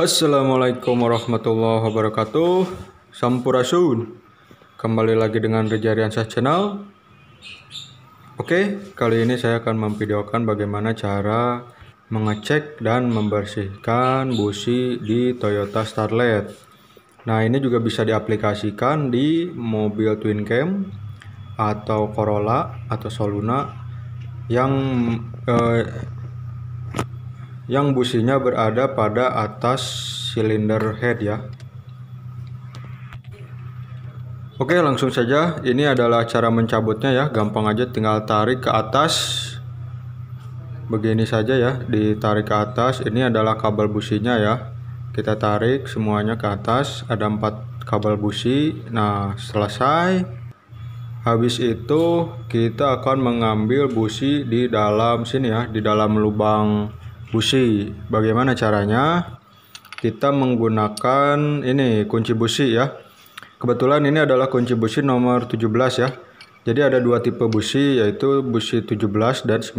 Assalamualaikum warahmatullahi wabarakatuh Sampurasun Kembali lagi dengan Reja Riansah Channel Oke, kali ini saya akan memvideokan bagaimana cara mengecek dan membersihkan busi di Toyota Starlet Nah ini juga bisa diaplikasikan di mobil twin cam atau Corolla atau Soluna yang eh, yang businya berada pada atas silinder head ya. Oke langsung saja ini adalah cara mencabutnya ya gampang aja tinggal tarik ke atas begini saja ya ditarik ke atas ini adalah kabel businya ya kita tarik semuanya ke atas ada empat kabel busi nah selesai habis itu kita akan mengambil busi di dalam sini ya di dalam lubang busi. Bagaimana caranya? Kita menggunakan ini kunci busi ya. Kebetulan ini adalah kunci busi nomor 17 ya. Jadi ada dua tipe busi yaitu busi 17 dan 19.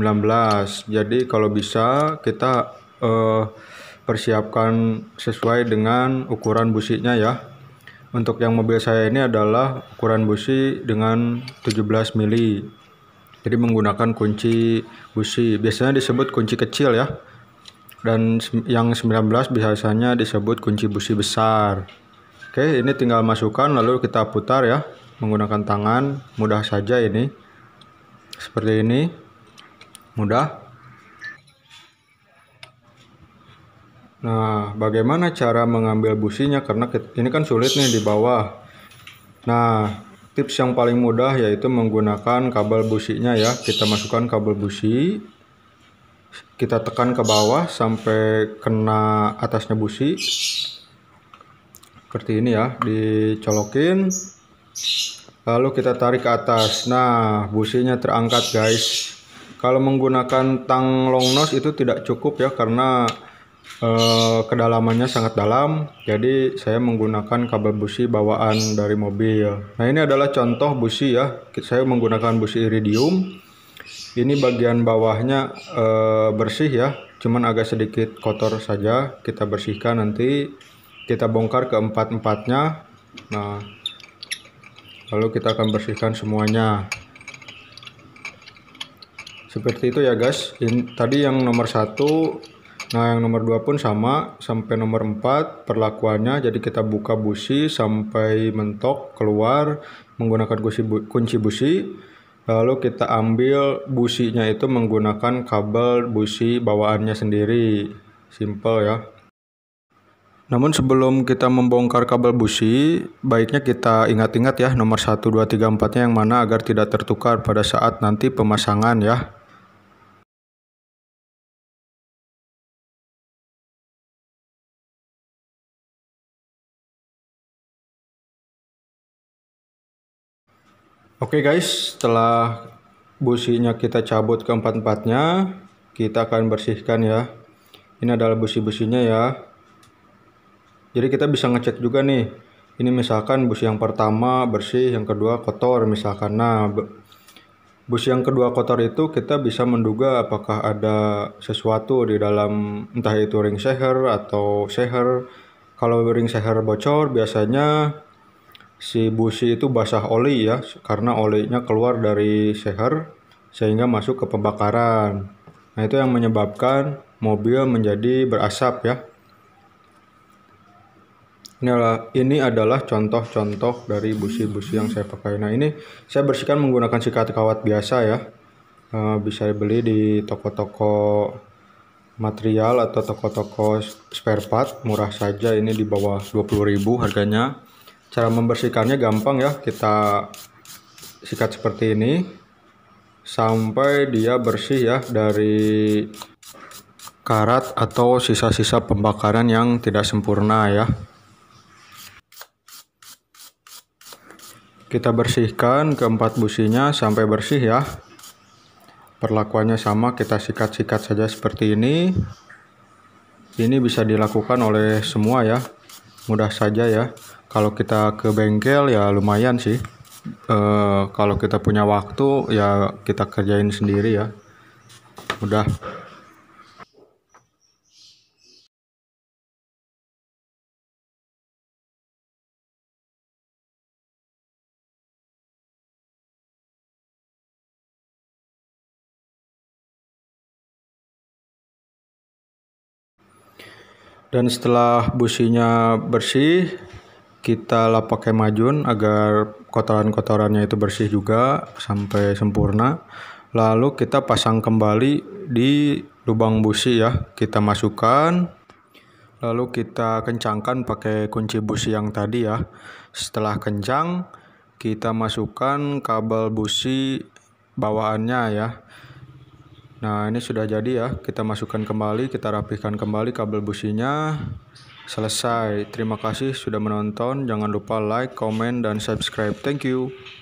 Jadi kalau bisa kita eh, persiapkan sesuai dengan ukuran businya ya. Untuk yang mobil saya ini adalah ukuran busi dengan 17 mili. Jadi menggunakan kunci busi. Biasanya disebut kunci kecil ya dan yang 19 biasanya disebut kunci busi besar. Oke, ini tinggal masukkan lalu kita putar ya menggunakan tangan, mudah saja ini. Seperti ini. Mudah. Nah, bagaimana cara mengambil businya karena ini kan sulit nih di bawah. Nah, tips yang paling mudah yaitu menggunakan kabel businya ya. Kita masukkan kabel busi kita tekan ke bawah sampai kena atasnya busi seperti ini ya dicolokin lalu kita tarik ke atas nah businya terangkat guys kalau menggunakan tang long nose itu tidak cukup ya karena eh, kedalamannya sangat dalam jadi saya menggunakan kabel busi bawaan dari mobil nah ini adalah contoh busi ya saya menggunakan busi iridium ini bagian bawahnya e, bersih ya cuman agak sedikit kotor saja kita bersihkan nanti kita bongkar keempat-empatnya nah lalu kita akan bersihkan semuanya seperti itu ya guys In, tadi yang nomor satu nah yang nomor dua pun sama sampai nomor empat perlakuannya jadi kita buka busi sampai mentok keluar menggunakan kunci busi Lalu kita ambil businya itu menggunakan kabel busi bawaannya sendiri. Simple ya. Namun sebelum kita membongkar kabel busi, baiknya kita ingat-ingat ya nomor 1, 2, 3, 4 nya yang mana agar tidak tertukar pada saat nanti pemasangan ya. Oke okay guys, setelah businya kita cabut keempat-empatnya, kita akan bersihkan ya. Ini adalah busi-businya ya. Jadi kita bisa ngecek juga nih. Ini misalkan busi yang pertama bersih, yang kedua kotor misalkan. Nah, busi yang kedua kotor itu kita bisa menduga apakah ada sesuatu di dalam entah itu ring seher atau seher. Kalau ring seher bocor biasanya si busi itu basah oli ya karena olinya keluar dari seher sehingga masuk ke pembakaran. Nah, itu yang menyebabkan mobil menjadi berasap ya. Inilah, ini adalah contoh-contoh dari busi-busi yang saya pakai. Nah, ini saya bersihkan menggunakan sikat kawat biasa ya. Eh, bisa dibeli di toko-toko material atau toko-toko spare part murah saja ini di bawah 20.000 harganya. Cara membersihkannya gampang ya, kita sikat seperti ini sampai dia bersih ya dari karat atau sisa-sisa pembakaran yang tidak sempurna ya. Kita bersihkan keempat businya sampai bersih ya. Perlakuannya sama, kita sikat-sikat saja seperti ini. Ini bisa dilakukan oleh semua ya, mudah saja ya kalau kita ke bengkel ya lumayan sih e, kalau kita punya waktu ya kita kerjain sendiri ya mudah Dan setelah businya bersih, kita lap pakai majun agar kotoran-kotorannya itu bersih juga sampai sempurna. Lalu kita pasang kembali di lubang busi ya. Kita masukkan lalu kita kencangkan pakai kunci busi yang tadi ya. Setelah kencang, kita masukkan kabel busi bawaannya ya. Nah ini sudah jadi ya, kita masukkan kembali, kita rapihkan kembali kabel businya. Selesai, terima kasih sudah menonton, jangan lupa like, comment, dan subscribe. Thank you.